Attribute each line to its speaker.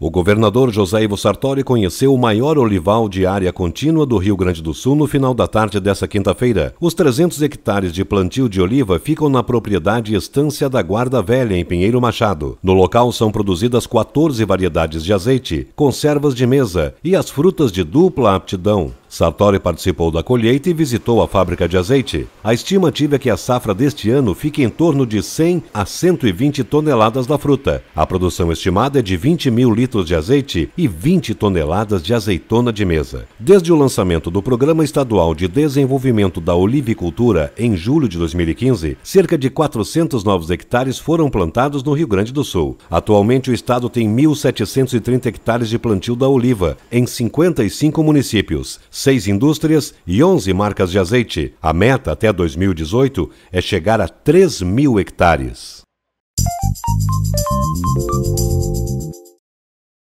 Speaker 1: O governador José Ivo Sartori conheceu o maior olival de área contínua do Rio Grande do Sul no final da tarde dessa quinta-feira. Os 300 hectares de plantio de oliva ficam na propriedade Estância da Guarda Velha, em Pinheiro Machado. No local são produzidas 14 variedades de azeite, conservas de mesa e as frutas de dupla aptidão, Sartori participou da colheita e visitou a fábrica de azeite. A estimativa é que a safra deste ano fique em torno de 100 a 120 toneladas da fruta. A produção estimada é de 20 mil litros de azeite e 20 toneladas de azeitona de mesa. Desde o lançamento do Programa Estadual de Desenvolvimento da Olivicultura, em julho de 2015, cerca de 400 novos hectares foram plantados no Rio Grande do Sul. Atualmente, o estado tem 1.730 hectares de plantio da oliva, em 55 municípios seis indústrias e 11 marcas de azeite. A meta até 2018 é chegar a 3 mil hectares.